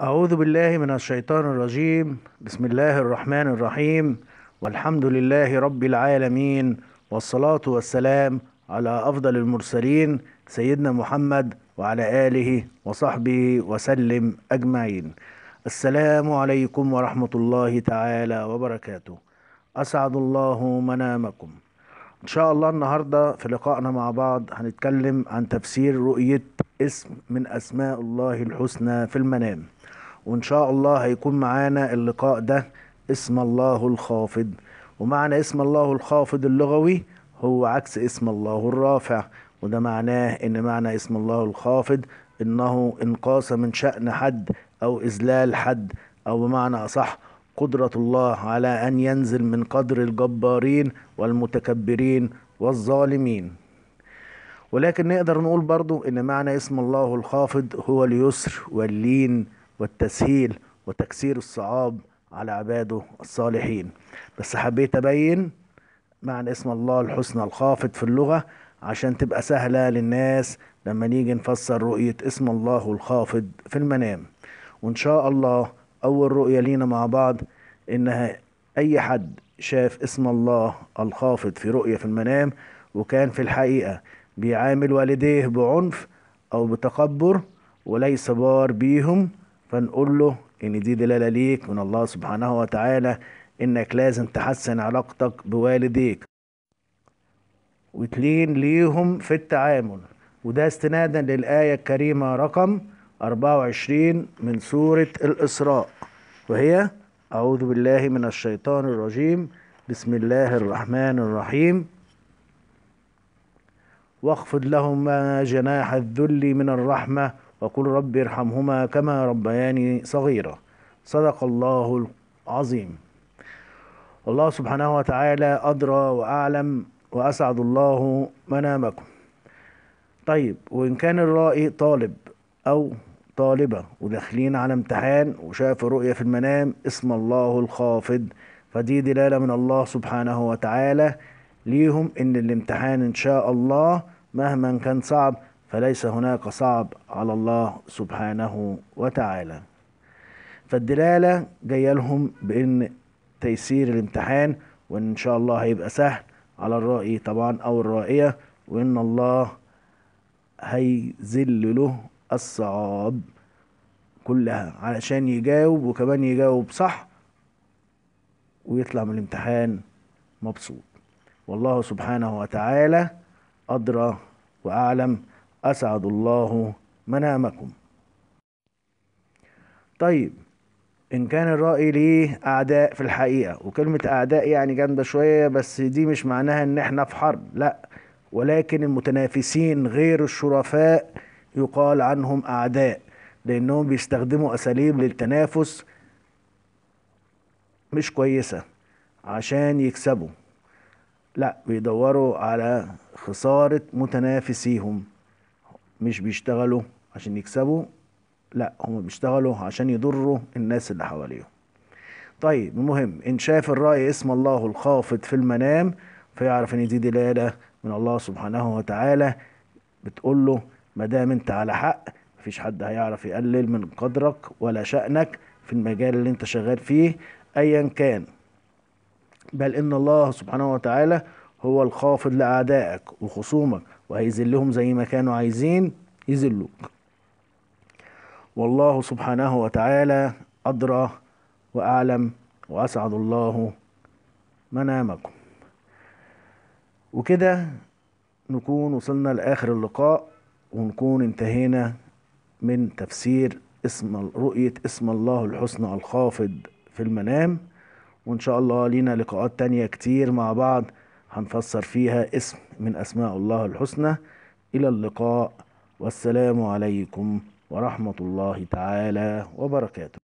أعوذ بالله من الشيطان الرجيم بسم الله الرحمن الرحيم والحمد لله رب العالمين والصلاة والسلام على أفضل المرسلين سيدنا محمد وعلى آله وصحبه وسلم أجمعين السلام عليكم ورحمة الله تعالى وبركاته أسعد الله منامكم ان شاء الله النهارده في لقائنا مع بعض هنتكلم عن تفسير رؤيه اسم من اسماء الله الحسنى في المنام وان شاء الله هيكون معانا اللقاء ده اسم الله الخافض ومعنى اسم الله الخافض اللغوي هو عكس اسم الله الرافع وده معناه ان معنى اسم الله الخافض انه انقاص من شأن حد او اذلال حد او بمعنى اصح قدرة الله على أن ينزل من قدر الجبارين والمتكبرين والظالمين ولكن نقدر نقول برضو إن معنى اسم الله الخافض هو اليسر واللين والتسهيل وتكسير الصعاب على عباده الصالحين بس حبيت أبين معنى اسم الله الحسنى الخافض في اللغة عشان تبقى سهلة للناس لما نيجي نفسر رؤية اسم الله الخافض في المنام وإن شاء الله أول رؤية لينا مع بعض إنها أي حد شاف اسم الله الخافض في رؤية في المنام وكان في الحقيقة بيعامل والديه بعنف أو بتكبر وليس بار بيهم فنقول له إن دي دلالة ليك من الله سبحانه وتعالى إنك لازم تحسن علاقتك بوالديك وتلين ليهم في التعامل وده استنادا للآية الكريمة رقم 24 من سورة الإسراء وهي أعوذ بالله من الشيطان الرجيم بسم الله الرحمن الرحيم واخفض لهما جناح الذل من الرحمة وقل رب ارحمهما كما ربياني صغيرة صدق الله العظيم الله سبحانه وتعالى أدرى وأعلم وأسعد الله منامكم طيب وإن كان الرائي طالب أو طالبة وداخلين على امتحان وشافوا رؤية في المنام اسم الله الخافض فدي دلالة من الله سبحانه وتعالى ليهم ان الامتحان ان شاء الله مهما كان صعب فليس هناك صعب على الله سبحانه وتعالى فالدلالة جاية لهم بان تيسير الامتحان وان شاء الله هيبقى سهل على الرائي طبعا او الرائية وان الله هيذل له الصعاب كلها علشان يجاوب وكمان يجاوب صح ويطلع من الامتحان مبسوط والله سبحانه وتعالى أدرى وأعلم أسعد الله منامكم طيب إن كان الرأي ليه أعداء في الحقيقة وكلمة أعداء يعني جامدة شوية بس دي مش معناها إن إحنا في حرب لأ ولكن المتنافسين غير الشرفاء يقال عنهم أعداء لأنهم بيستخدموا أساليب للتنافس مش كويسة عشان يكسبوا لا بيدوروا على خسارة متنافسيهم مش بيشتغلوا عشان يكسبوا لا هم بيشتغلوا عشان يضروا الناس اللي حواليهم طيب المهم إن شاف الرأي اسم الله الخافض في المنام فيعرف إن دي دلالة من الله سبحانه وتعالى بتقول له ما دام انت على حق مفيش حد هيعرف يقلل من قدرك ولا شأنك في المجال اللي انت شغال فيه ايا كان بل ان الله سبحانه وتعالى هو الخافض لأعدائك وخصومك وهيذلهم زي ما كانوا عايزين يذلوك والله سبحانه وتعالى أدرى وأعلم وأسعد الله منامكم وكده نكون وصلنا لآخر اللقاء ونكون انتهينا من تفسير اسم رؤية اسم الله الحسنى الخافض في المنام وإن شاء الله لينا لقاءات تانية كتير مع بعض هنفسر فيها اسم من أسماء الله الحسنى إلى اللقاء والسلام عليكم ورحمة الله تعالى وبركاته